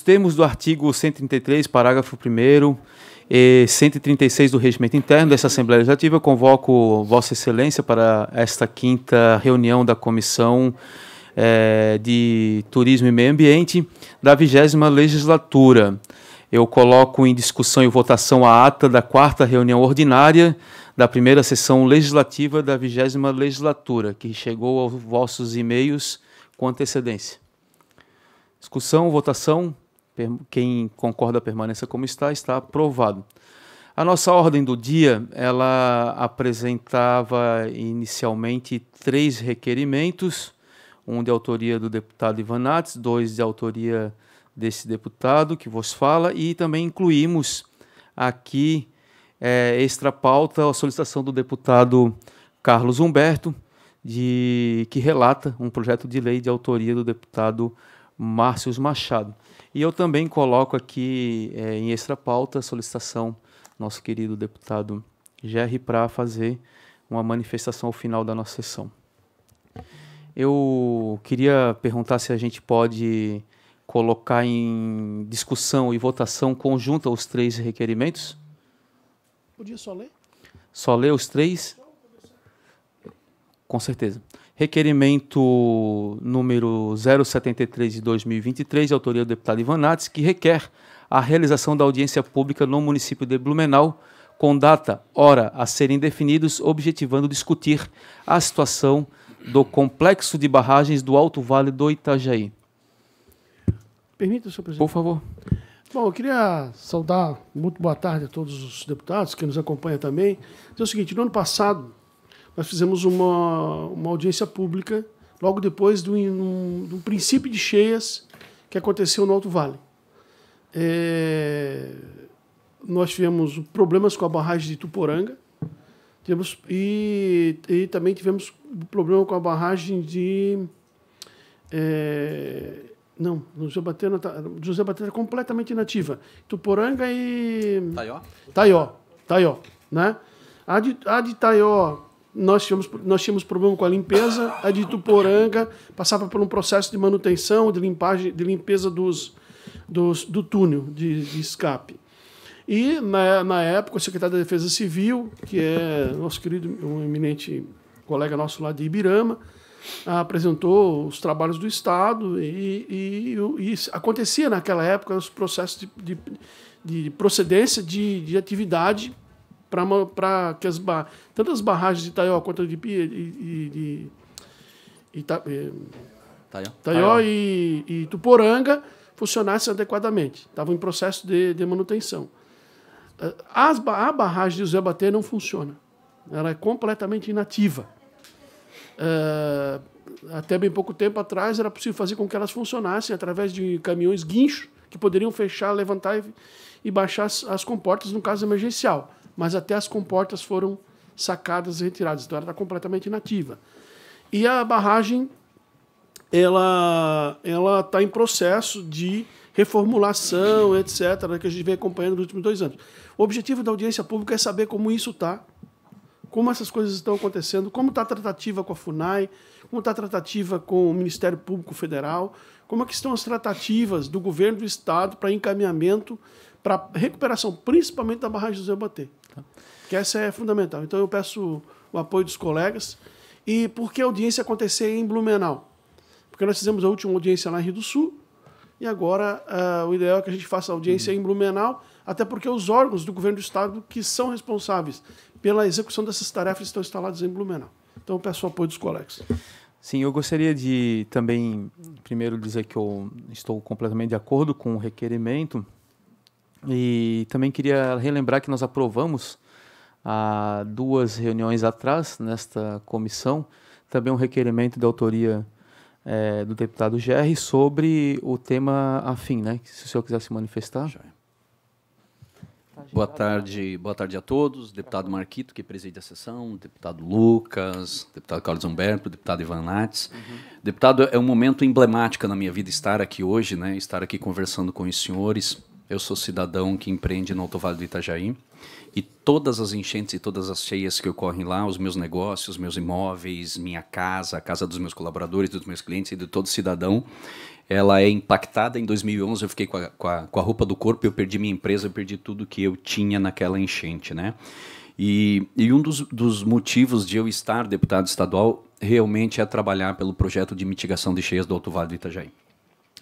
Os termos do artigo 133, parágrafo 1 e 136 do Regimento Interno dessa Assembleia Legislativa, convoco Vossa Excelência para esta quinta reunião da Comissão é, de Turismo e Meio Ambiente da vigésima legislatura. Eu coloco em discussão e votação a ata da quarta reunião ordinária da primeira sessão legislativa da vigésima legislatura, que chegou aos vossos e-mails com antecedência. Discussão, votação. Quem concorda permaneça como está, está aprovado. A nossa ordem do dia, ela apresentava inicialmente três requerimentos, um de autoria do deputado Ivan Nates, dois de autoria desse deputado que vos fala, e também incluímos aqui é, extra pauta a solicitação do deputado Carlos Humberto, de, que relata um projeto de lei de autoria do deputado Márcio Machado. E eu também coloco aqui é, em extra pauta a solicitação nosso querido deputado Gerry para fazer uma manifestação ao final da nossa sessão. Eu queria perguntar se a gente pode colocar em discussão e votação conjunta os três requerimentos. Podia só ler? Só ler os três? Com certeza requerimento número 073 de 2023, de autoria do deputado Ivan Nates, que requer a realização da audiência pública no município de Blumenau, com data, hora a serem definidos, objetivando discutir a situação do complexo de barragens do Alto Vale do Itajaí. Permita, senhor presidente. Por favor. Bom, eu queria saudar, muito boa tarde a todos os deputados que nos acompanham também. Dizer o seguinte, no ano passado, nós fizemos uma, uma audiência pública logo depois do, um, do princípio de cheias que aconteceu no Alto Vale. É, nós tivemos problemas com a barragem de Tuporanga tivemos, e, e também tivemos problema com a barragem de. É, não, José Batera, tá, José Batera é tá completamente inativa. Tuporanga e. Taió. Taió. Taió. Né? A de, a de Taió nós tínhamos, nós tínhamos problema com a limpeza, a de Tuporanga passava por um processo de manutenção, de limpagem, de limpeza dos, dos do túnel de, de escape. E, na, na época, o secretário da Defesa Civil, que é nosso querido, um eminente colega nosso lá de Ibirama, apresentou os trabalhos do Estado e, e, e acontecia naquela época os processos de, de, de procedência de, de atividade para que as bar... tanto as barragens de Itaió quanto de Pia e, eh, e, e, Ita... Itaió, Itaió e, e Tuporanga funcionassem adequadamente. Estavam em processo de, de manutenção. Eh, as, a barragem de José Bater não funciona. Ela é completamente inativa. Uh, até bem pouco tempo atrás era possível fazer com que elas funcionassem através de caminhões guincho que poderiam fechar, levantar e, e baixar as, as comportas no caso emergencial mas até as comportas foram sacadas e retiradas. Então ela está completamente inativa. E a barragem ela ela está em processo de reformulação, etc., que a gente vem acompanhando nos últimos dois anos. O objetivo da audiência pública é saber como isso está, como essas coisas estão acontecendo, como está a tratativa com a FUNAI, como está a tratativa com o Ministério Público Federal, como é que estão as tratativas do governo do Estado para encaminhamento para recuperação, principalmente da barragem do Zé Bater. Tá. Que essa é fundamental. Então eu peço o apoio dos colegas. E por que a audiência acontecer em Blumenau? Porque nós fizemos a última audiência lá em Rio do Sul, e agora uh, o ideal é que a gente faça a audiência uhum. em Blumenau, até porque os órgãos do governo do estado que são responsáveis pela execução dessas tarefas estão instalados em Blumenau. Então eu peço o apoio dos colegas. Sim, eu gostaria de também primeiro dizer que eu estou completamente de acordo com o requerimento e também queria relembrar que nós aprovamos há duas reuniões atrás, nesta comissão, também um requerimento de autoria é, do deputado Gerri sobre o tema afim, né? Se o senhor quiser se manifestar. Já. Boa tarde, boa tarde a todos. Deputado Marquito, que preside a sessão, deputado Lucas, deputado Carlos Humberto, deputado Ivan Nates. Uhum. Deputado, é um momento emblemático na minha vida estar aqui hoje, né? Estar aqui conversando com os senhores eu sou cidadão que empreende no Alto Vale do Itajaí e todas as enchentes e todas as cheias que ocorrem lá, os meus negócios, meus imóveis, minha casa, a casa dos meus colaboradores, dos meus clientes e de todo cidadão, ela é impactada. Em 2011 eu fiquei com a, com a, com a roupa do corpo, eu perdi minha empresa, eu perdi tudo que eu tinha naquela enchente, né? E, e um dos, dos motivos de eu estar deputado estadual realmente é trabalhar pelo projeto de mitigação de cheias do Alto Vale do Itajaí.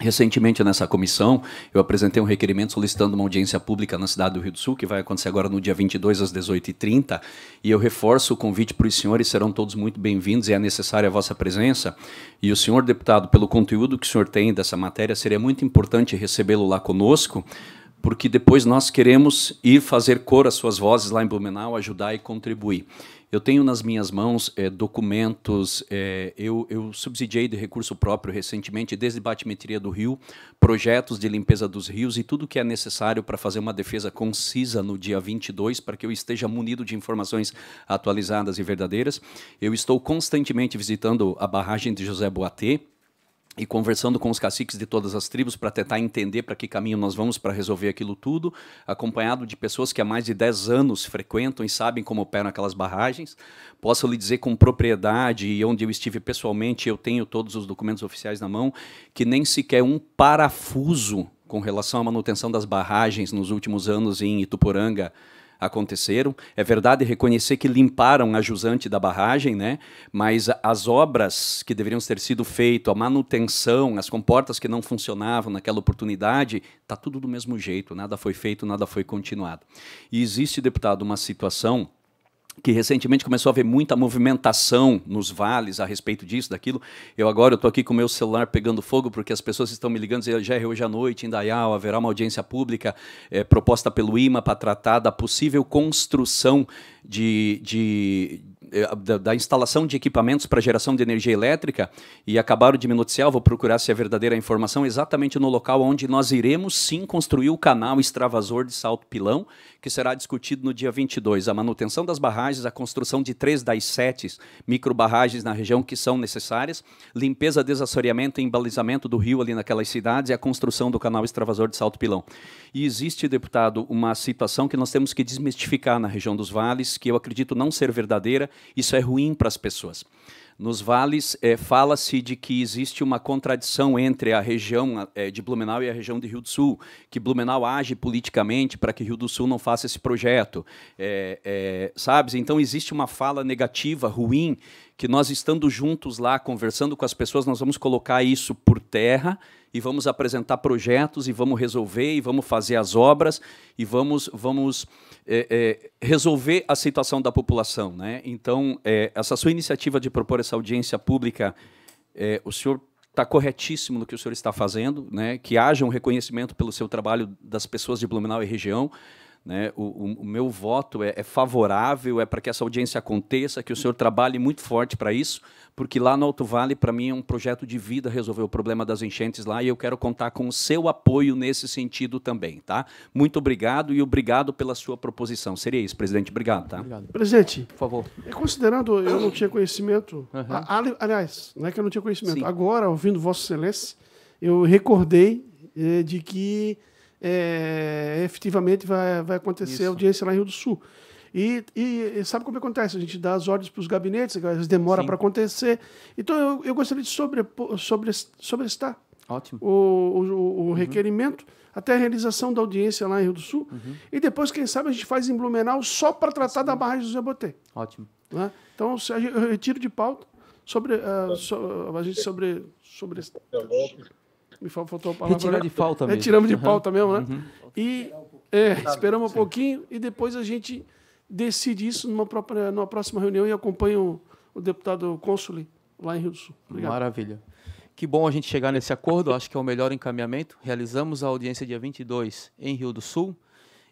Recentemente, nessa comissão, eu apresentei um requerimento solicitando uma audiência pública na cidade do Rio do Sul, que vai acontecer agora no dia 22 às 18h30. E eu reforço o convite para os senhores, serão todos muito bem-vindos e é necessária a vossa presença. E o senhor deputado, pelo conteúdo que o senhor tem dessa matéria, seria muito importante recebê-lo lá conosco, porque depois nós queremos ir fazer cor às suas vozes lá em Blumenau, ajudar e contribuir. Eu tenho nas minhas mãos é, documentos, é, eu, eu, subsidiei de recurso próprio recentemente, desde batimetria do rio, projetos de limpeza dos rios e tudo que é necessário para fazer uma defesa concisa no dia 22, para que eu esteja munido de informações atualizadas e verdadeiras. Eu estou constantemente visitando a barragem de José Boatê, e conversando com os caciques de todas as tribos para tentar entender para que caminho nós vamos para resolver aquilo tudo, acompanhado de pessoas que há mais de 10 anos frequentam e sabem como operam aquelas barragens. Posso lhe dizer com propriedade, e onde eu estive pessoalmente, eu tenho todos os documentos oficiais na mão, que nem sequer um parafuso com relação à manutenção das barragens nos últimos anos em Ituporanga aconteceram. É verdade reconhecer que limparam a jusante da barragem, né? mas as obras que deveriam ter sido feitas, a manutenção, as comportas que não funcionavam naquela oportunidade, está tudo do mesmo jeito, nada foi feito, nada foi continuado. E existe, deputado, uma situação que recentemente começou a haver muita movimentação nos vales a respeito disso, daquilo. Eu agora estou aqui com o meu celular pegando fogo porque as pessoas estão me ligando dizendo, Jerry, é hoje à noite em Dayal haverá uma audiência pública é, proposta pelo IMA para tratar da possível construção de, de, eh, da, da, instalação de equipamentos para geração de energia elétrica e acabaram de me noticiar, vou procurar se é verdadeira a informação, exatamente no local onde nós iremos sim construir o canal extravasor de Salto Pilão, que será discutido no dia 22. A manutenção das barragens, a construção de três das sete microbarragens na região que são necessárias, limpeza, desassoreamento e embalizamento do rio ali naquelas cidades e a construção do canal extravasor de Salto Pilão. E existe, deputado, uma situação que nós temos que desmistificar na região dos vales, que eu acredito não ser verdadeira, isso é ruim para as pessoas. Nos vales, é, fala-se de que existe uma contradição entre a região é, de Blumenau e a região de Rio do Sul, que Blumenau age politicamente para que Rio do Sul não faça esse projeto. É, sabes? Então, existe uma fala negativa, ruim, que nós estando juntos lá, conversando com as pessoas, nós vamos colocar isso por terra e vamos apresentar projetos e vamos resolver e vamos fazer as obras e vamos. vamos é, é, resolver a situação da população. Né? Então, é, essa sua iniciativa de propor essa audiência pública, é, o senhor está corretíssimo no que o senhor está fazendo, né? que haja um reconhecimento pelo seu trabalho das pessoas de Blumenau e região. Né? O, o, o, meu voto é, é favorável, é para que essa audiência aconteça, que o senhor trabalhe muito forte para isso, porque lá no Alto Vale, para mim, é um projeto de vida resolver o problema das enchentes lá e eu quero contar com o seu apoio nesse sentido também, tá? Muito obrigado e obrigado pela sua proposição. Seria isso, presidente. Obrigado, tá? Obrigado. Presidente, por favor. É, considerando eu não tinha conhecimento, uhum. a, aliás, não é que eu não tinha conhecimento, Sim. agora, ouvindo Vossa Excelência, eu recordei eh, de que é, efetivamente vai, vai acontecer Isso. audiência lá em Rio do Sul. E, e, sabe como é acontece? A gente dá as ordens para os gabinetes, às demora para acontecer. Então, eu, eu gostaria de sobre, sobre, sobrestar Ótimo. o, o, o uhum. requerimento até a realização da audiência lá em Rio do Sul. Uhum. E depois, quem sabe, a gente faz em Blumenau só para tratar Sim. da barragem do Zé Botê. Ótimo. Né? Então, eu retiro de pauta sobre, uh, so, a gente sobre... sobre... Eu então, vou me faltou a palavra. Retiramos de pauta mesmo. Retiramos de pauta mesmo, né? Uhum. E é, esperamos um pouquinho e depois a gente decide isso numa, própria, numa próxima reunião e acompanho o, deputado Cônsule lá em Rio do Sul. Obrigado. Maravilha. Que bom a gente chegar nesse acordo, acho que é o melhor encaminhamento. Realizamos a audiência dia 22 em Rio do Sul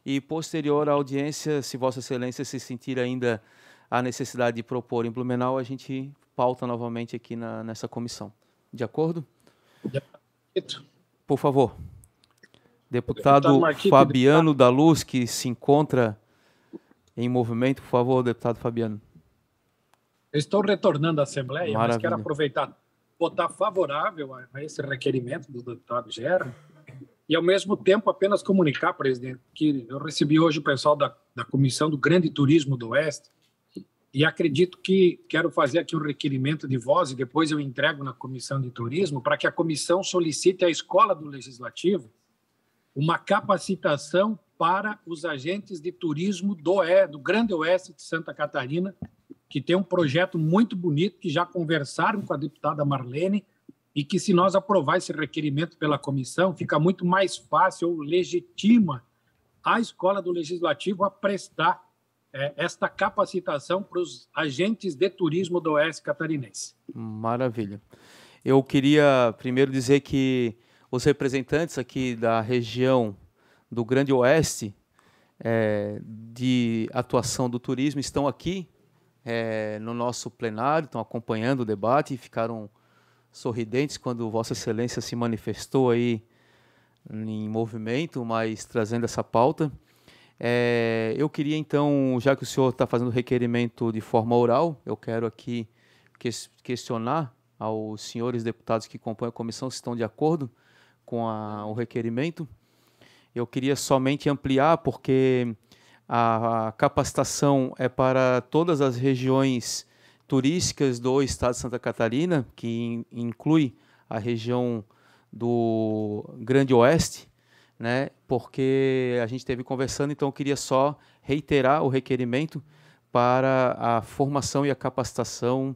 e posterior à audiência, se Vossa Excelência se sentir ainda a necessidade de propor em Blumenau, a gente pauta novamente aqui na, nessa comissão. De acordo? De acordo. Por favor. Deputado, deputado Marquito, Fabiano deputado. da Luz, que se encontra em movimento, por favor, deputado Fabiano. Eu estou retornando à Assembleia, Maravilha. mas quero aproveitar, votar favorável a, a esse requerimento do deputado Gera e, ao mesmo tempo, apenas comunicar, presidente, que eu recebi hoje o pessoal da, da Comissão do Grande Turismo do Oeste, e acredito que quero fazer aqui um requerimento de voz e depois eu entrego na comissão de turismo para que a comissão solicite à escola do legislativo uma capacitação para os agentes de turismo do, e, do Grande Oeste de Santa Catarina, que tem um projeto muito bonito que já conversaram com a deputada Marlene e que se nós aprovar esse requerimento pela comissão, fica muito mais fácil ou legitima a escola do legislativo a prestar é, esta capacitação para os agentes de turismo do Oeste Catarinense. Maravilha. Eu queria primeiro dizer que os representantes aqui da região do Grande Oeste é, de atuação do turismo estão aqui é, no nosso plenário, estão acompanhando o debate e ficaram sorridentes quando Vossa Excelência se manifestou aí em movimento, mas trazendo essa pauta. É, eu queria então, já que o senhor está fazendo requerimento de forma oral, eu quero aqui que questionar aos senhores deputados que compõem a comissão se estão de acordo com a, o requerimento. Eu queria somente ampliar, porque a, a capacitação é para todas as regiões turísticas do estado de Santa Catarina, que in, inclui a região do Grande Oeste, né? Porque a gente esteve conversando, então eu queria só reiterar o requerimento para a formação e a capacitação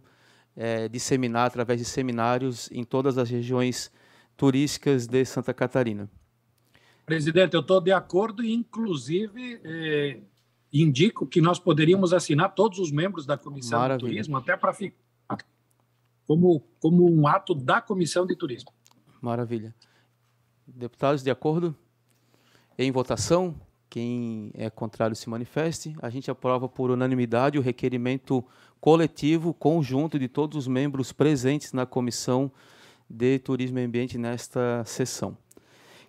é, disseminar através de seminários em todas as regiões turísticas de Santa Catarina. Presidente, eu estou de acordo e, inclusive, é, indico que nós poderíamos assinar todos os membros da Comissão Maravilha. de Turismo, até para ficar como, como um ato da Comissão de Turismo. Maravilha. Deputados, de acordo? Em votação, quem é contrário se manifeste. A gente aprova por unanimidade o requerimento coletivo, conjunto de todos os membros presentes na Comissão de Turismo e Ambiente nesta sessão.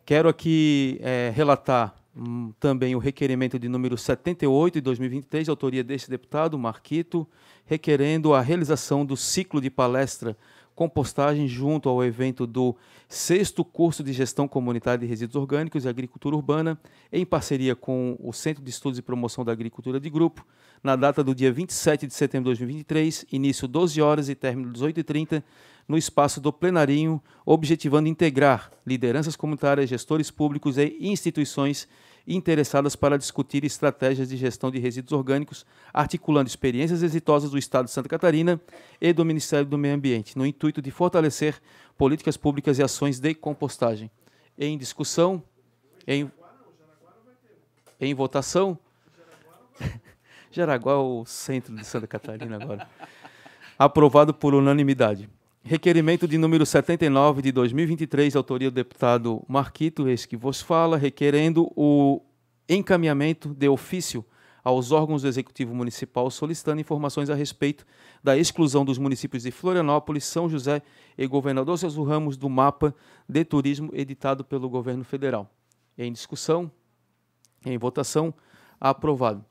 Quero aqui é, relatar hum, também o requerimento de número 78 de 2023, autoria deste deputado, Marquito, requerendo a realização do ciclo de palestra com junto ao evento do sexto curso de Gestão Comunitária de Resíduos Orgânicos e Agricultura Urbana, em parceria com o Centro de Estudos e Promoção da Agricultura de Grupo, na data do dia 27 de setembro de 2023, início 12 horas e término 18h30, no espaço do Plenarinho, objetivando integrar lideranças comunitárias, gestores públicos e instituições interessadas para discutir estratégias de gestão de resíduos orgânicos, articulando experiências exitosas do Estado de Santa Catarina e do Ministério do Meio Ambiente, no intuito de fortalecer políticas públicas e ações de compostagem. Em discussão, em, em votação, Jaraguá é o centro de Santa Catarina agora. Aprovado por unanimidade. Requerimento de número 79 de 2023, autoria do deputado Marquito, esse que vos fala, requerendo o encaminhamento de ofício aos órgãos do Executivo Municipal solicitando informações a respeito da exclusão dos municípios de Florianópolis, São José e Governador Celso Ramos do mapa de turismo editado pelo governo federal. Em discussão, em votação, aprovado.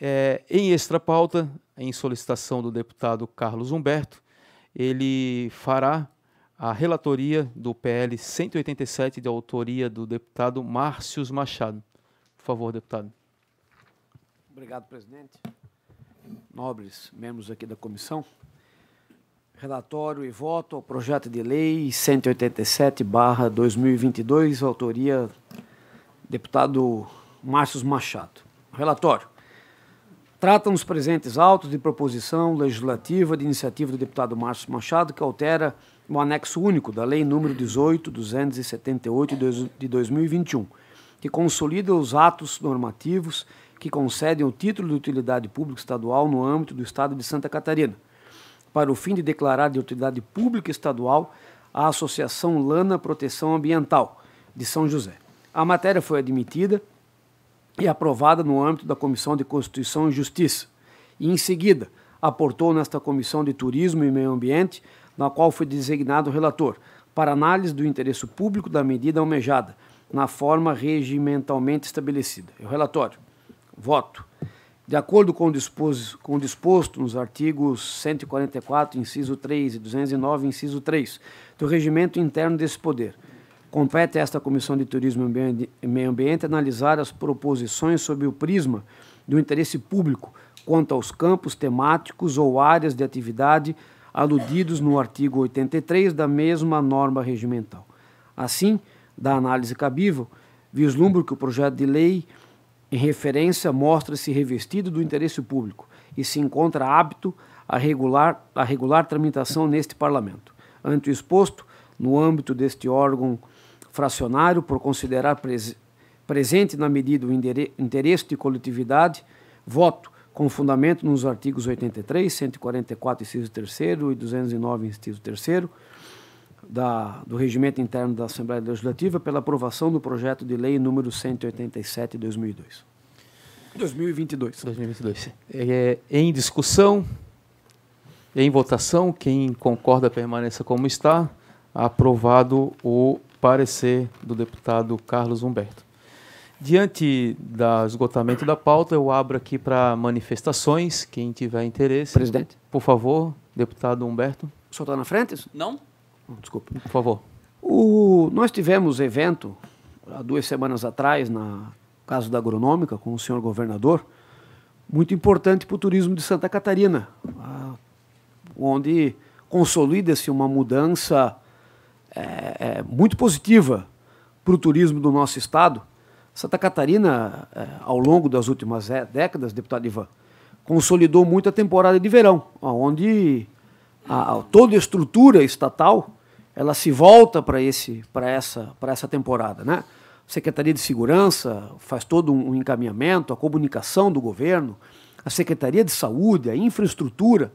É, em extra pauta, em solicitação do deputado Carlos Humberto, ele fará a relatoria do PL 187, de autoria do deputado Márcios Machado. Por favor, deputado. Obrigado, presidente. Nobres membros aqui da comissão. Relatório e voto ao projeto de lei 187-2022, autoria deputado Márcios Machado. Relatório. Tratam os presentes autos de proposição legislativa de iniciativa do deputado Márcio Machado, que altera o anexo único da Lei número 18.278 de 2021, que consolida os atos normativos que concedem o título de utilidade pública estadual no âmbito do Estado de Santa Catarina, para o fim de declarar de utilidade pública estadual a Associação Lana Proteção Ambiental de São José. A matéria foi admitida e aprovada no âmbito da Comissão de Constituição e Justiça. E, em seguida, aportou nesta Comissão de Turismo e Meio Ambiente, na qual foi designado relator, para análise do interesse público da medida almejada, na forma regimentalmente estabelecida. O relatório. Voto. De acordo com o, disposto, com o disposto nos artigos 144, inciso 3 e 209, inciso 3 do regimento interno desse poder, Compete a esta Comissão de Turismo e Meio Ambiente analisar as proposições sob o prisma do interesse público quanto aos campos temáticos ou áreas de atividade aludidos no artigo 83 da mesma norma regimental. Assim, da análise cabível, vislumbro que o projeto de lei em referência mostra-se revestido do interesse público e se encontra apto a regular a regular tramitação neste parlamento. Ante o exposto, no âmbito deste órgão fracionário por considerar pres presente na medida o interesse de coletividade, voto com fundamento nos artigos 83, 144, inciso 3 e 209, inciso 3 da, do Regimento Interno da Assembleia Legislativa pela aprovação do projeto de lei número 187 2002. 2022. 2022. É, em discussão, é em votação, quem concorda permaneça como está. Aprovado o parecer do deputado Carlos Humberto. Diante do esgotamento da pauta, eu abro aqui para manifestações, quem tiver interesse. Presidente. Por favor, deputado Humberto. O senhor está na frente? Não. Desculpa. Por favor. O, nós tivemos evento há duas semanas atrás, na Casa da Agronômica, com o senhor governador, muito importante para o turismo de Santa Catarina, ah, onde consolida-se uma mudança é, é, muito positiva para o turismo do nosso estado. Santa Catarina, é, ao longo das últimas décadas, deputado Ivan, consolidou muito a temporada de verão, onde a, a, toda a estrutura estatal ela se volta para esse para essa para essa temporada, né? A Secretaria de Segurança faz todo um encaminhamento, a comunicação do governo, a Secretaria de Saúde, a infraestrutura,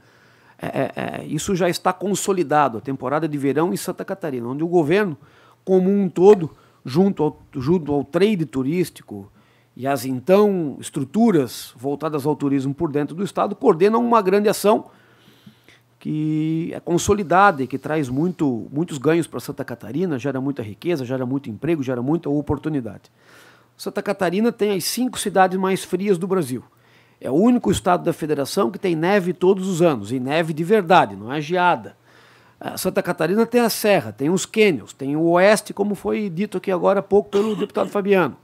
é, é, é, isso já está consolidado, a temporada de verão em Santa Catarina, onde o governo, como um todo, junto ao, junto ao trade turístico e as então estruturas voltadas ao turismo por dentro do Estado, coordenam uma grande ação que é consolidada e que traz muito, muitos ganhos para Santa Catarina, gera muita riqueza, gera muito emprego, gera muita oportunidade. Santa Catarina tem as cinco cidades mais frias do Brasil. É o único estado da federação que tem neve todos os anos, e neve de verdade, não é geada. Ah, Santa Catarina tem a serra, tem os cânions, tem o oeste, como foi dito aqui agora há pouco pelo deputado Fabiano.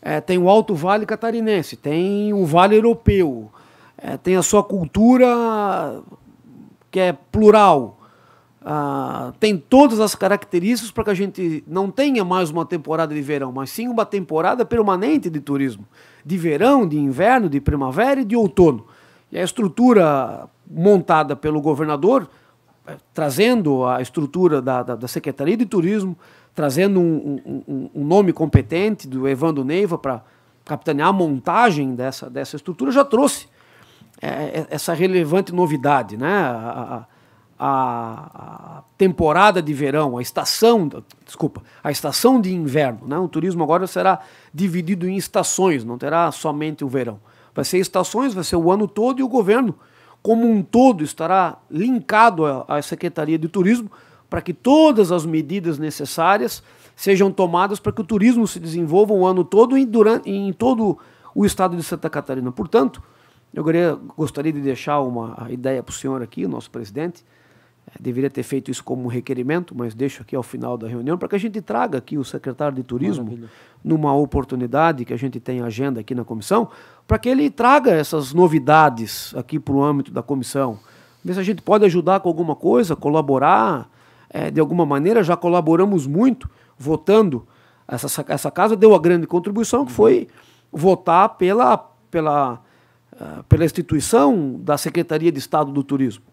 É, tem o Alto Vale Catarinense, tem o Vale Europeu, é, tem a sua cultura que é plural, ah, tem todas as características para que a gente não tenha mais uma temporada de verão, mas sim uma temporada permanente de turismo de verão, de inverno, de primavera e de outono. E a estrutura montada pelo governador, eh, trazendo a estrutura da, da, da Secretaria de Turismo, trazendo um, um, um nome competente do Evandro Neiva para capitanear a montagem dessa, dessa estrutura, já trouxe é, essa relevante novidade. Né? A, a, a temporada de verão, a estação, desculpa, a estação de inverno. Né? O turismo agora será dividido em estações, não terá somente o verão. Vai ser estações, vai ser o ano todo e o governo, como um todo, estará linkado à Secretaria de Turismo para que todas as medidas necessárias sejam tomadas para que o turismo se desenvolva o ano todo e durante, em todo o estado de Santa Catarina. Portanto, eu gostaria de deixar uma ideia para o senhor aqui, nosso presidente, deveria ter feito isso como requerimento, mas deixo aqui ao final da reunião, para que a gente traga aqui o secretário de Turismo, Maravilha. numa oportunidade que a gente tem agenda aqui na comissão, para que ele traga essas novidades aqui para o âmbito da comissão. Ver se a gente pode ajudar com alguma coisa, colaborar é, de alguma maneira, já colaboramos muito votando. Essa, essa casa deu a grande contribuição, que foi votar pela, pela, ah, pela instituição da Secretaria de Estado do Turismo.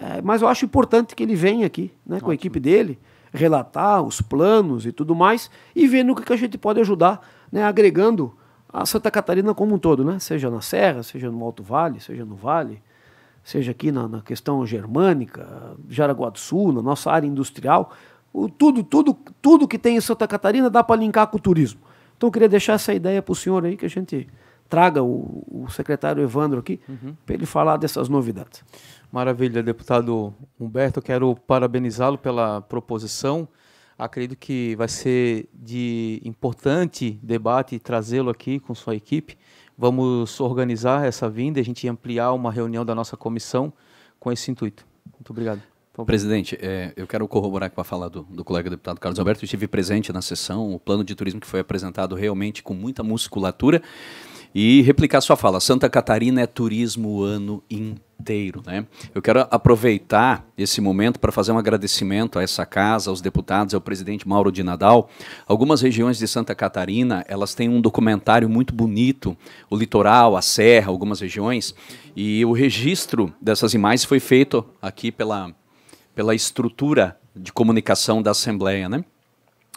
É, mas eu acho importante que ele venha aqui, né, com a equipe dele, relatar os planos e tudo mais, e ver no que, que a gente pode ajudar, né, agregando a Santa Catarina como um todo, né? Seja na Serra, seja no Alto Vale, seja no Vale, seja aqui na, na questão germânica, Jaraguá do Sul, na nossa área industrial, o, tudo, tudo, tudo que tem em Santa Catarina dá para linkar com o turismo. Então eu queria deixar essa ideia para o senhor aí que a gente traga o, o secretário Evandro aqui uhum. para ele falar dessas novidades. Maravilha, deputado Humberto, Eu quero parabenizá-lo pela proposição. Acredito que vai ser de importante debate trazê-lo aqui com sua equipe. Vamos organizar essa vinda e a gente ampliar uma reunião da nossa comissão com esse intuito. Muito obrigado. Então, Presidente, é, eu quero corroborar com a fala do, do colega deputado Carlos Alberto. Eu estive presente na sessão, o plano de turismo que foi apresentado realmente com muita musculatura e replicar sua fala. Santa Catarina é turismo o ano inteiro, né? Eu quero aproveitar esse momento para fazer um agradecimento a essa casa, aos deputados, ao presidente Mauro de Nadal. Algumas regiões de Santa Catarina, elas têm um documentário muito bonito, o litoral, a serra, algumas regiões, e o registro dessas imagens foi feito aqui pela pela estrutura de comunicação da Assembleia, né?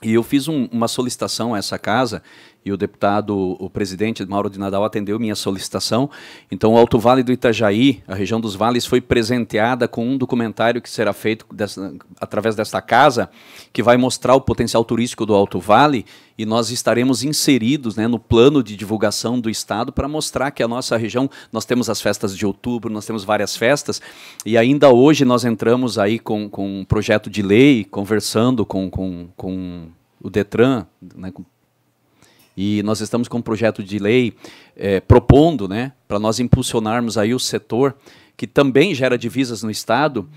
E eu fiz um, uma solicitação a essa casa e o deputado, o presidente Mauro de Nadal atendeu minha solicitação. Então, o Alto Vale do Itajaí, a região dos vales, foi presenteada com um documentário que será feito dessa, através desta casa, que vai mostrar o potencial turístico do Alto Vale e nós estaremos inseridos né, no plano de divulgação do Estado para mostrar que a nossa região, nós temos as festas de outubro, nós temos várias festas e ainda hoje nós entramos aí com, com um projeto de lei, conversando com, com, com o DETRAN, né, com e nós estamos com um projeto de lei é, propondo, né, para nós impulsionarmos aí o setor que também gera divisas no estado,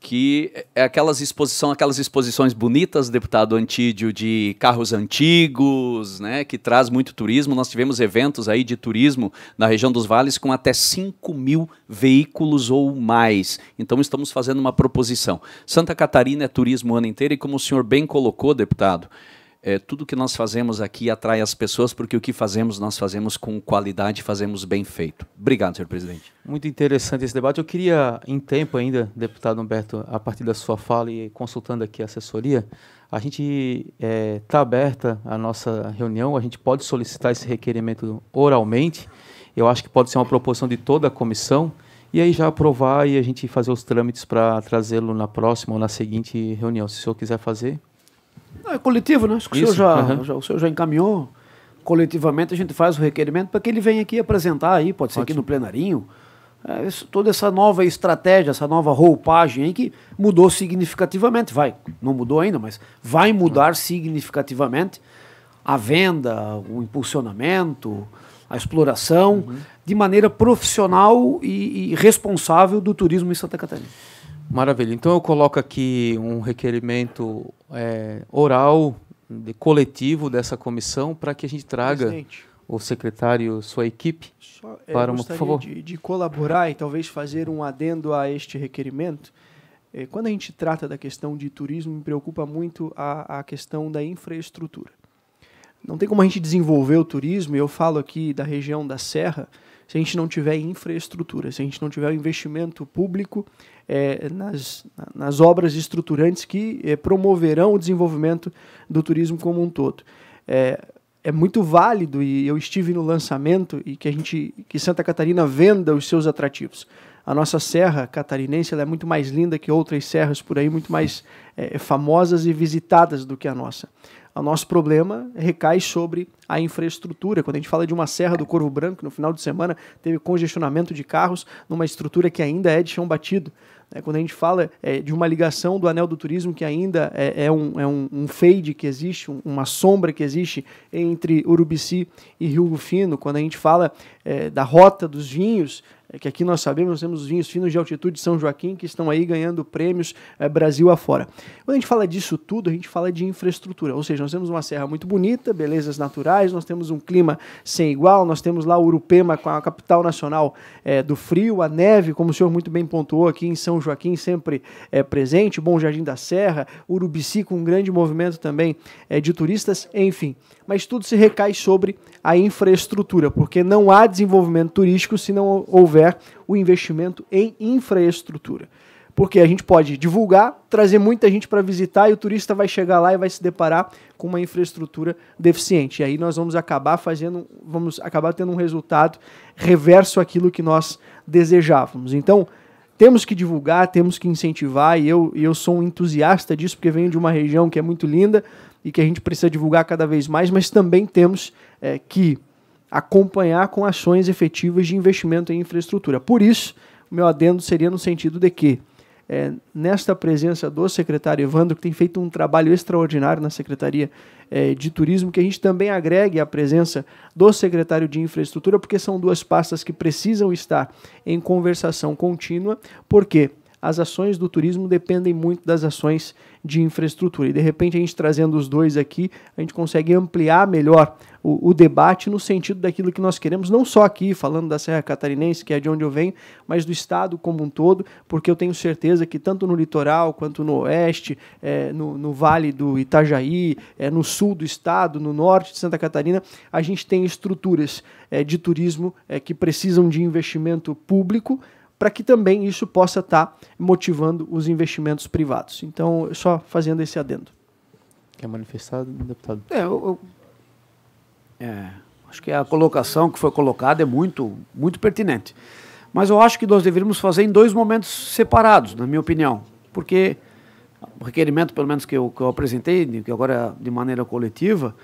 que é aquelas exposição, aquelas exposições bonitas, deputado Antídio, de carros antigos, né, que traz muito turismo. Nós tivemos eventos aí de turismo na região dos vales com até 5 mil veículos ou mais. Então estamos fazendo uma proposição. Santa Catarina é turismo o ano inteiro e como o senhor bem colocou, deputado, é, tudo que nós fazemos aqui atrai as pessoas, porque o que fazemos, nós fazemos com qualidade, fazemos bem feito. Obrigado, senhor presidente. Muito interessante esse debate. Eu queria, em tempo ainda, deputado Humberto, a partir da sua fala e consultando aqui a assessoria, a gente está é, tá aberta a nossa reunião, a gente pode solicitar esse requerimento oralmente. Eu acho que pode ser uma proposição de toda a comissão e aí já aprovar e a gente fazer os trâmites para trazê-lo na próxima ou na seguinte reunião. Se o senhor quiser fazer, não, é coletivo, né? Acho que o senhor já, uhum. já, o senhor já encaminhou. Coletivamente a gente faz o requerimento para que ele venha aqui apresentar aí, pode ser Ótimo. aqui no plenarinho. É, isso, toda essa nova estratégia, essa nova roupagem aí que mudou significativamente. Vai, não mudou ainda, mas vai mudar significativamente a venda, o impulsionamento, a exploração uhum. de maneira profissional e, e responsável do turismo em Santa Catarina. Maravilha. Então eu coloco aqui um requerimento é, oral, de, coletivo dessa comissão, para que a gente traga Presidente. o secretário, sua equipe, Só, é, para uma, por favor. De, de colaborar e talvez fazer um adendo a este requerimento. É, quando a gente trata da questão de turismo, me preocupa muito a, a questão da infraestrutura. Não tem como a gente desenvolver o turismo, e eu falo aqui da região da Serra, se a gente não tiver infraestrutura, se a gente não tiver o investimento público é, nas, nas obras estruturantes que é, promoverão o desenvolvimento do turismo como um todo. É, é muito válido e eu estive no lançamento e que a gente que Santa Catarina venda os seus atrativos. A nossa serra catarinense é muito mais linda que outras serras por aí, muito mais é, famosas e visitadas do que a nossa. O nosso problema recai sobre a infraestrutura. Quando a gente fala de uma Serra do Corvo Branco, no final de semana teve congestionamento de carros numa estrutura que ainda é de chão batido. Né? Quando a gente fala é, de uma ligação do anel do turismo, que ainda é, é um, é um, um, fade que existe, um, uma sombra que existe entre Urubici e Rio Rufino, quando a gente fala é, da rota dos vinhos, é que aqui nós sabemos, nós temos os vinhos finos de altitude de São Joaquim, que estão aí ganhando prêmios é, Brasil afora. Quando a gente fala disso tudo, a gente fala de infraestrutura, ou seja, nós temos uma serra muito bonita, belezas naturais, nós temos um clima sem igual, nós temos lá Urupema, com a capital nacional é, do frio, a neve, como o senhor muito bem pontuou aqui em São Joaquim, sempre é, presente, Bom Jardim da Serra, Urubici, com um grande movimento também é, de turistas, enfim. Mas tudo se recai sobre a infraestrutura, porque não há desenvolvimento turístico se não houver houver o investimento em infraestrutura. Porque a gente pode divulgar, trazer muita gente para visitar e o turista vai chegar lá e vai se deparar com uma infraestrutura deficiente. E aí nós vamos acabar fazendo, vamos acabar tendo um resultado reverso àquilo que nós desejávamos. Então, temos que divulgar, temos que incentivar, e eu, eu sou um entusiasta disso, porque venho de uma região que é muito linda e que a gente precisa divulgar cada vez mais, mas também temos é, que acompanhar com ações efetivas de investimento em infraestrutura. Por isso, o meu adendo seria no sentido de que, é, nesta presença do secretário Evandro, que tem feito um trabalho extraordinário na Secretaria é, de Turismo, que a gente também agregue a presença do secretário de Infraestrutura, porque são duas pastas que precisam estar em conversação contínua, porque quê? as ações do turismo dependem muito das ações de infraestrutura. E de repente a gente trazendo os dois aqui, a gente consegue ampliar melhor o, o, debate no sentido daquilo que nós queremos, não só aqui falando da Serra Catarinense, que é de onde eu venho, mas do estado como um todo, porque eu tenho certeza que tanto no litoral quanto no oeste, é, no, no, vale do Itajaí, é, no sul do estado, no norte de Santa Catarina, a gente tem estruturas é, de turismo é, que precisam de investimento público para que também isso possa estar tá motivando os investimentos privados. Então, só fazendo esse adendo. Quer manifestar, deputado? É, eu, eu é, acho que a colocação que foi colocada é muito, muito pertinente. Mas eu acho que nós deveríamos fazer em dois momentos separados, na minha opinião. Porque o requerimento, pelo menos que eu, que eu apresentei, que agora é de maneira coletiva,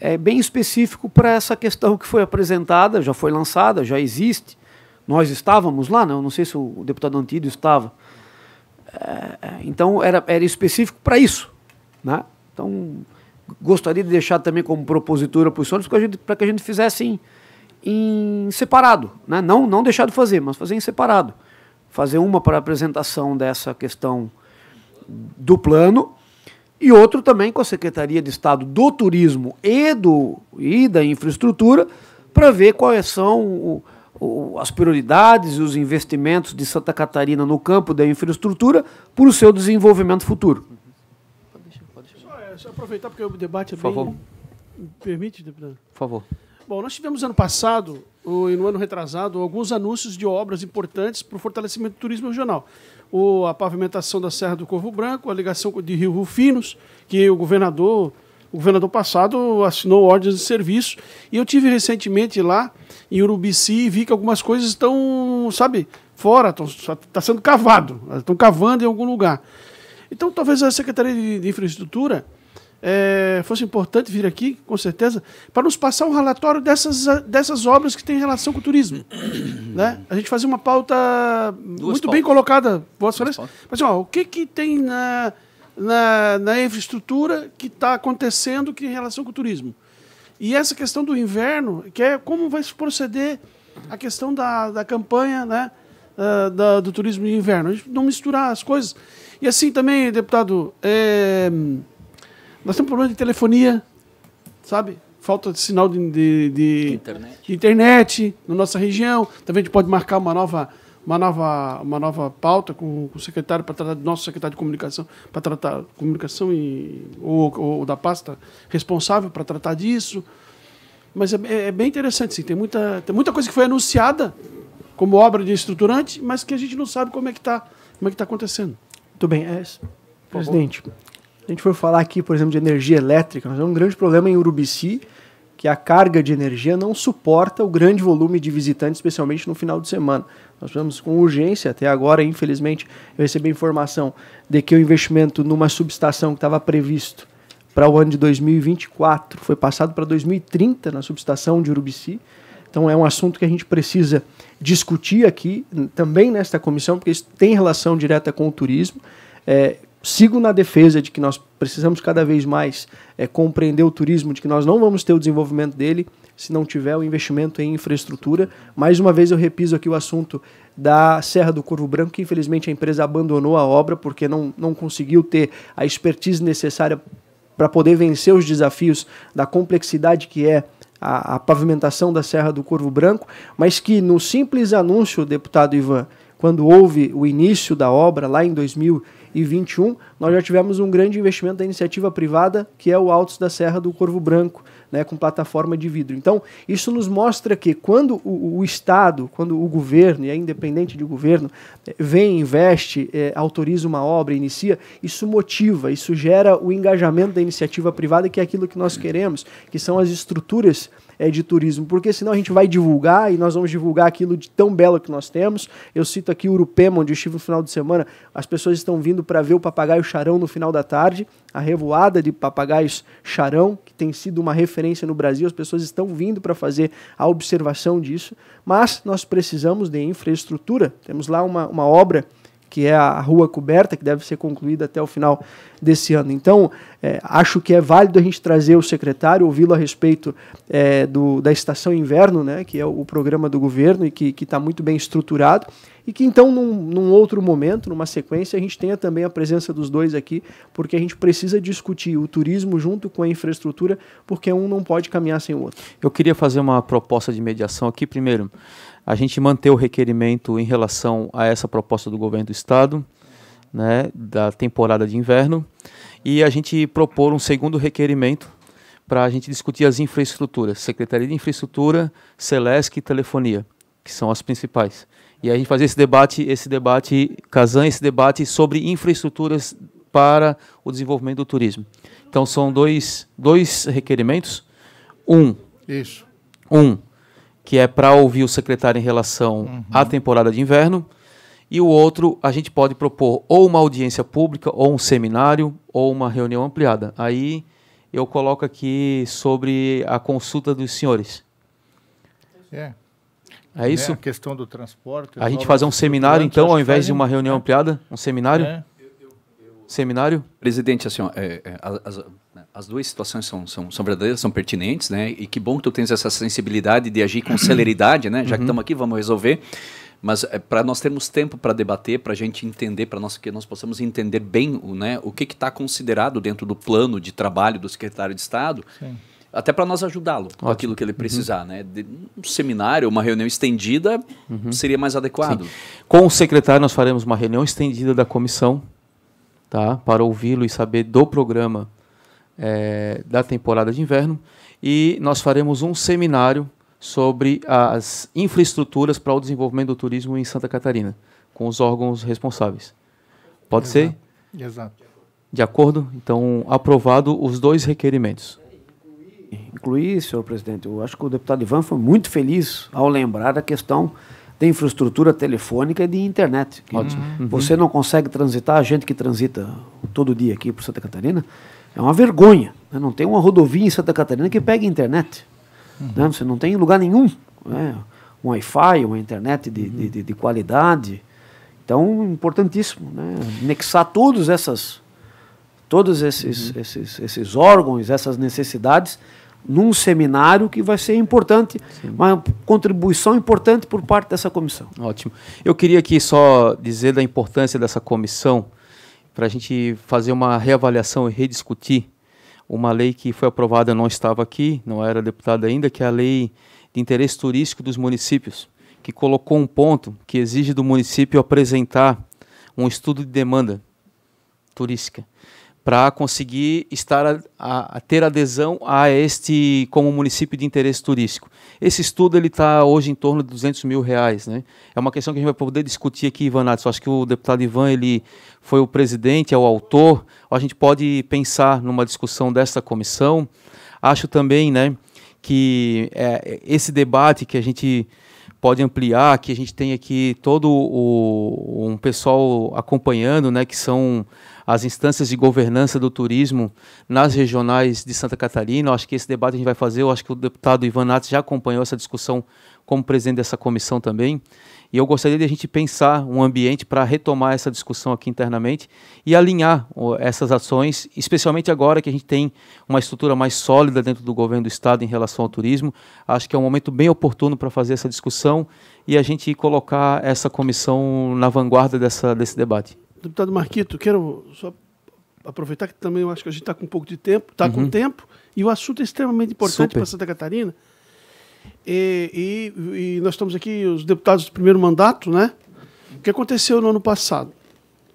é bem específico para essa questão que foi apresentada, já foi lançada, já existe, nós estávamos lá, né? eu não sei se o deputado Antido estava. É, é, então, era, era específico para isso. Né? Então, gostaria de deixar também como propositura para os senhores, para que a gente fizesse em, em separado. Né? Não, não deixar de fazer, mas fazer em separado. Fazer uma para apresentação dessa questão do plano e outro também com a Secretaria de Estado do Turismo e, do, e da Infraestrutura para ver quais são o, as prioridades e os investimentos de Santa Catarina no campo da infraestrutura para o seu desenvolvimento futuro. É, só, aproveitar, porque o debate é Por bem... Favor. Permite, deputado? Por favor. Bom, nós tivemos ano passado, e no ano retrasado, alguns anúncios de obras importantes para o fortalecimento do turismo regional. O, a pavimentação da Serra do Corvo Branco, a ligação de Rio Rufinos, que o governador o governador passado assinou ordens de serviço e eu tive recentemente lá em Urubici e vi que algumas coisas estão, sabe, fora, está sendo cavado, estão cavando em algum lugar. Então, talvez a Secretaria de, de Infraestrutura é, fosse importante vir aqui, com certeza, para nos passar um relatório dessas, dessas obras que têm relação com o turismo. né? A gente fazer uma pauta Duas muito pautas. bem colocada, Vossa Excelência. Mas, ó, o que, que tem na na, na infraestrutura que está acontecendo que em relação com o turismo. E essa questão do inverno, que é como vai se proceder a questão da, da campanha né, uh, da, do turismo de inverno. A gente não misturar as coisas. E assim também, deputado, é, nós temos problema de telefonia, sabe? Falta de sinal de, de, de internet. De internet na nossa região. Também a gente pode marcar uma nova uma nova, uma nova pauta com, com o secretário para tratar, nosso secretário de comunicação, para tratar comunicação e, ou, ou da pasta responsável para tratar disso. Mas é, é, é, bem interessante, sim. Tem muita, tem muita coisa que foi anunciada como obra de estruturante, mas que a gente não sabe como é que está como é que está acontecendo. Muito bem, é, presidente. A gente foi falar aqui, por exemplo, de energia elétrica. Nós temos é um grande problema em Urubici que a carga de energia não suporta o grande volume de visitantes, especialmente no final de semana. Nós precisamos com urgência, até agora, infelizmente, eu recebi informação de que o investimento numa subestação que estava previsto para o ano de 2024 foi passado para 2030 na subestação de Urubici. Então é um assunto que a gente precisa discutir aqui, também nesta comissão, porque isso tem relação direta com o turismo. É, sigo na defesa de que nós precisamos cada vez mais é, compreender o turismo, de que nós não vamos ter o desenvolvimento dele se não tiver o investimento em infraestrutura. Mais uma vez eu repiso aqui o assunto da Serra do Corvo Branco, que infelizmente a empresa abandonou a obra porque não, não conseguiu ter a expertise necessária para poder vencer os desafios da complexidade que é a, a pavimentação da Serra do Corvo Branco, mas que no simples anúncio, deputado Ivan, quando houve o início da obra lá em 2000 2021, nós já tivemos um grande investimento da iniciativa privada, que é o Altos da Serra do Corvo Branco, né, com plataforma de vidro. Então, isso nos mostra que quando o, o Estado, quando o governo, e é independente de governo, vem, investe, é, autoriza uma obra, inicia, isso motiva, isso gera o engajamento da iniciativa privada, que é aquilo que nós queremos, que são as estruturas é, de turismo, porque senão a gente vai divulgar e nós vamos divulgar aquilo de tão belo que nós temos. Eu cito aqui Urupema, onde eu estive no final de semana, as pessoas estão vindo para ver o papagaio charão no final da tarde, a revoada de papagaios charão, que tem sido uma referência no Brasil, as pessoas estão vindo para fazer a observação disso, mas nós precisamos de infraestrutura, temos lá uma, uma obra que é a rua coberta, que deve ser concluída até o final desse ano. Então, é, acho que é válido a gente trazer o secretário, ouvi-lo a respeito é, do, da estação inverno, né, que é o, o programa do governo e que está muito bem estruturado, e que então, num, num, outro momento, numa sequência, a gente tenha também a presença dos dois aqui, porque a gente precisa discutir o turismo junto com a infraestrutura, porque um não pode caminhar sem o outro. Eu queria fazer uma proposta de mediação aqui, primeiro a gente manter o requerimento em relação a essa proposta do governo do estado, né, da temporada de inverno, e a gente propor um segundo requerimento para a gente discutir as infraestruturas, Secretaria de Infraestrutura, Celesc e Telefonia, que são as principais. E a gente fazer esse debate, esse debate, Kazan, esse debate sobre infraestruturas para o desenvolvimento do turismo. Então são dois, dois requerimentos. Um. Isso. Um que é para ouvir o secretário em relação uhum. à temporada de inverno. E o outro, a gente pode propor ou uma audiência pública, ou um seminário, ou uma reunião ampliada. Aí eu coloco aqui sobre a consulta dos senhores. É. É isso? Né? A questão do transporte. A gente fazer um seminário, então, ao invés de uma reunião né? ampliada, um seminário? É seminário? Presidente, assim, ó, é, é as, as, duas situações são, são, são, verdadeiras, são pertinentes, né? E que bom que tu tens essa sensibilidade de agir com celeridade, né? Já que uhum. estamos aqui, vamos resolver. Mas é, para nós termos tempo para debater, para a gente entender, para nós que nós possamos entender bem o, né, o que está considerado dentro do plano de trabalho do secretário de Estado. Sim até para nós ajudá-lo com aquilo que ele uhum. precisar, uhum. né? De um seminário, uma reunião estendida uhum. seria mais adequado. Sim. Com o secretário nós faremos uma reunião estendida da comissão tá? para ouvi-lo e saber do programa é, da temporada de inverno. E nós faremos um seminário sobre as infraestruturas para o desenvolvimento do turismo em Santa Catarina, com os órgãos responsáveis. Pode Exato. ser? Exato. De acordo? Então, aprovado os dois requerimentos. Incluir, senhor presidente, eu acho que o deputado Ivan foi muito feliz ao lembrar a questão tem infraestrutura telefônica e de internet. Ótimo. Uhum. Você não consegue transitar, a gente que transita todo dia aqui por Santa Catarina, é uma vergonha. Né? Não tem uma rodovia em Santa Catarina que pegue internet. Uhum. Né? Você não tem em lugar nenhum né? um Wi-Fi, uma internet de, uhum. de, de, de, qualidade. Então, importantíssimo. Né? Nexar todos essas todos esses, uhum. esses, esses órgãos, essas necessidades num seminário que vai ser importante, Sim. uma contribuição importante por parte dessa comissão. Ótimo. Eu queria aqui só dizer da importância dessa comissão para a gente fazer uma reavaliação e rediscutir uma lei que foi aprovada, eu não estava aqui, não era deputado ainda, que é a Lei de Interesse Turístico dos Municípios, que colocou um ponto que exige do município apresentar um estudo de demanda turística para conseguir estar a, a, a, ter adesão a este como município de interesse turístico. Esse estudo ele está hoje em torno de 200 mil reais, né? É uma questão que a gente vai poder discutir aqui, Ivan Nath. Eu acho que o deputado Ivan ele foi o presidente, é o autor. A gente pode pensar numa discussão desta comissão. Acho também, né, que é, esse debate que a gente pode ampliar, que a gente tem aqui todo o, um pessoal acompanhando, né, que são as instâncias de governança do turismo nas regionais de Santa Catarina. Eu acho que esse debate a gente vai fazer, eu acho que o deputado Ivan Nath já acompanhou essa discussão como presidente dessa comissão também, e eu gostaria de a gente pensar um ambiente para retomar essa discussão aqui internamente e alinhar essas ações, especialmente agora que a gente tem uma estrutura mais sólida dentro do governo do Estado em relação ao turismo. Acho que é um momento bem oportuno para fazer essa discussão e a gente colocar essa comissão na vanguarda dessa, desse debate. Deputado Marquito, quero só aproveitar que também eu acho que a gente está com um pouco de tempo, está uhum. com tempo, e o assunto é extremamente importante para Santa Catarina. E, e, e nós estamos aqui, os deputados do primeiro mandato, né? O que aconteceu no ano passado?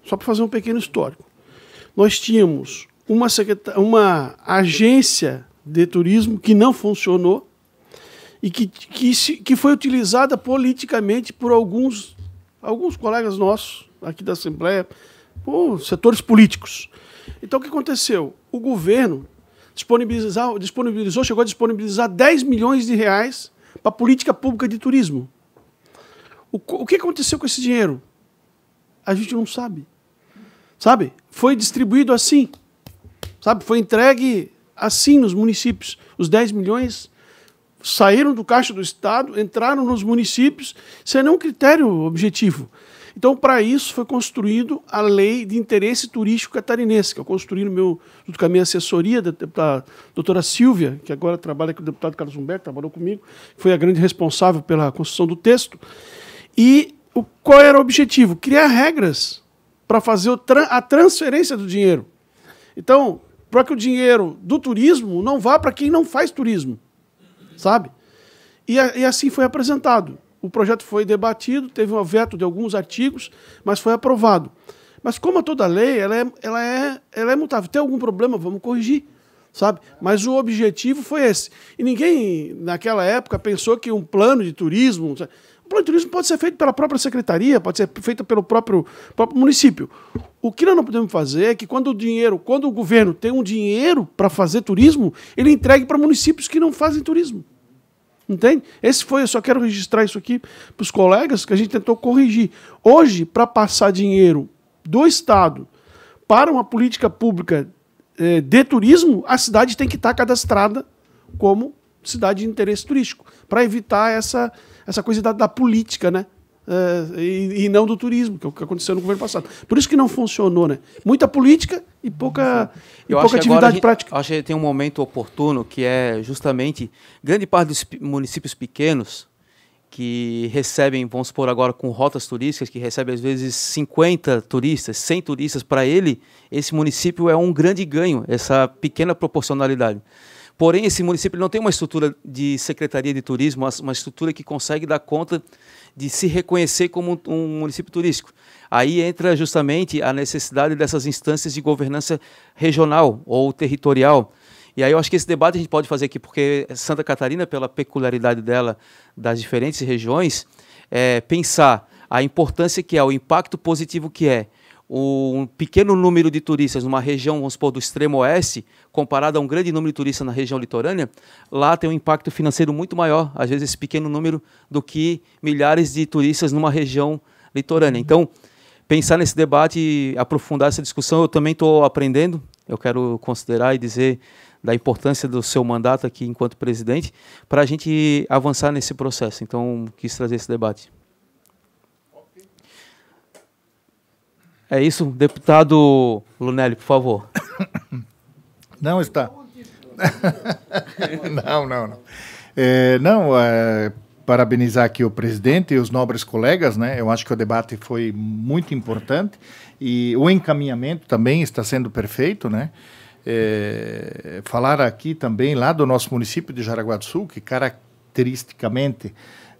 Só para fazer um pequeno histórico. Nós tínhamos uma, uma agência de turismo que não funcionou e que, que, se, que foi utilizada politicamente por alguns, alguns colegas nossos aqui da Assembleia, por setores políticos. Então, o que aconteceu? O governo disponibilizou, disponibilizou chegou a disponibilizar 10 milhões de reais para política pública de turismo. O, o que aconteceu com esse dinheiro? A gente não sabe. Sabe? Foi distribuído assim. Sabe? Foi entregue assim nos municípios. Os 10 milhões saíram do caixa do Estado, entraram nos municípios, sem nenhum critério objetivo. Então, para isso, foi construído a Lei de Interesse Turístico Catarinense, que eu construí no meu, junto com a minha assessoria, da, da doutora Silvia, que agora trabalha com o deputado Carlos Humberto, trabalhou comigo, foi a grande responsável pela construção do texto. E o, qual era o objetivo? Criar regras para fazer tra a transferência do dinheiro. Então, para que o dinheiro do turismo não vá para quem não faz turismo, sabe? E, e assim foi apresentado o projeto foi debatido, teve um veto de alguns artigos, mas foi aprovado. Mas como toda lei, ela é, ela é, ela é mutável. Tem algum problema, vamos corrigir, sabe? Mas o objetivo foi esse. E ninguém, naquela época, pensou que um plano de turismo... O plano de turismo pode ser feito pela própria secretaria, pode ser feito pelo próprio, próprio município. O que nós não podemos fazer é que quando o dinheiro, quando o governo tem um dinheiro para fazer turismo, ele entregue para municípios que não fazem turismo. Entende? Esse foi, eu só quero registrar isso aqui para os colegas, que a gente tentou corrigir. Hoje, para passar dinheiro do Estado para uma política pública eh, de turismo, a cidade tem que estar tá cadastrada como cidade de interesse turístico, para evitar essa, essa coisa da, da política, né? uh, e, e, não do turismo, que é o que aconteceu no governo passado. Por isso que não funcionou, né? Muita política e pouca, e pouca atividade gente, prática. Acho que tem um momento oportuno que é justamente grande parte dos municípios pequenos que recebem, vamos supor agora com rotas turísticas, que recebem às vezes 50 turistas, 100 turistas, para ele, esse município é um grande ganho, essa pequena proporcionalidade. Porém, esse município não tem uma estrutura de secretaria de turismo, uma estrutura que consegue dar conta de se reconhecer como um, município turístico. Aí entra justamente a necessidade dessas instâncias de governança regional ou territorial. E aí eu acho que esse debate a gente pode fazer aqui, porque Santa Catarina, pela peculiaridade dela, das diferentes regiões, é, pensar a importância que é, o impacto positivo que é um pequeno número de turistas numa região, vamos supor, do extremo oeste, comparado a um grande número de turistas na região litorânea, lá tem um impacto financeiro muito maior, às vezes esse pequeno número, do que milhares de turistas numa região litorânea. Então, pensar nesse debate e aprofundar essa discussão, eu também estou aprendendo, eu quero considerar e dizer da importância do seu mandato aqui enquanto presidente, para a gente avançar nesse processo. Então, quis trazer esse debate. É isso, deputado Lunelli, por favor. Não está. não, não, não. É, não, é, parabenizar aqui o presidente e os nobres colegas, né? Eu acho que o debate foi muito importante e o encaminhamento também está sendo perfeito, né? É, falar aqui também lá do nosso município de Jaraguá do Sul, que caracteristicamente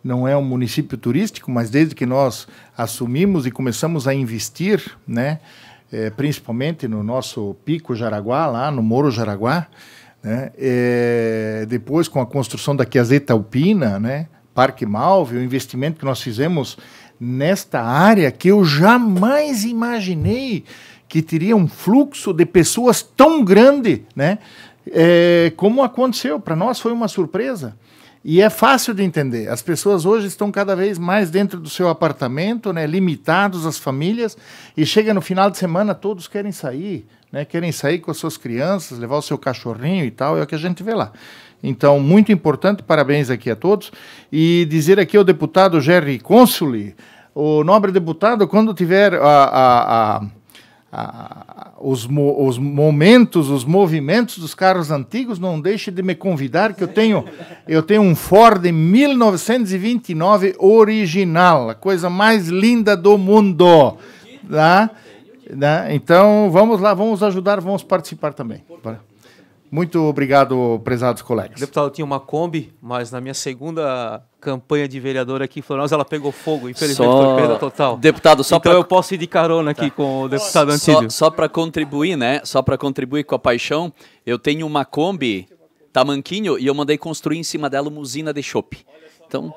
não é um município turístico, mas desde que nós assumimos e começamos a investir, né, é, principalmente no nosso Pico Jaraguá, lá no Moro Jaraguá, né, é, depois com a construção da Quiazeta Alpina, né, Parque Malve, o investimento que nós fizemos nesta área que eu jamais imaginei que teria um fluxo de pessoas tão grande, né? é, como aconteceu. Para nós foi uma surpresa. E é fácil de entender. As pessoas hoje estão cada vez mais dentro do seu apartamento, né, limitados as famílias, e chega no final de semana, todos querem sair, né, querem sair com as suas crianças, levar o seu cachorrinho e tal, é o que a gente vê lá. Então, muito importante, parabéns aqui a todos. E dizer aqui ao deputado Jerry Consuli, o nobre deputado, quando tiver a, a, a ah, os, mo os momentos, os movimentos dos carros antigos, não deixe de me convidar, que eu tenho, eu tenho um Ford 1929 original, a coisa mais linda do mundo. Tá? Né? Então, vamos lá, vamos ajudar, vamos participar também. Muito obrigado, prezados colegas. Deputado, eu tinha uma Kombi, mas na minha segunda campanha de vereador aqui em Florianópolis, ela pegou fogo, infelizmente só... foi perda total. Deputado, só então pra... eu posso ir de carona aqui tá. com o deputado Antílio. Só, só para contribuir, né? Só para contribuir com a paixão, eu tenho uma Kombi Tamanquinho e eu mandei construir em cima dela uma usina de chope. Então,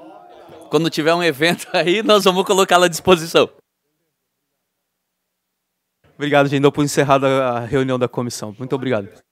quando tiver um evento aí, nós vamos colocá-la à disposição. Obrigado, gente. Dou por encerrada a reunião da comissão. Muito obrigado.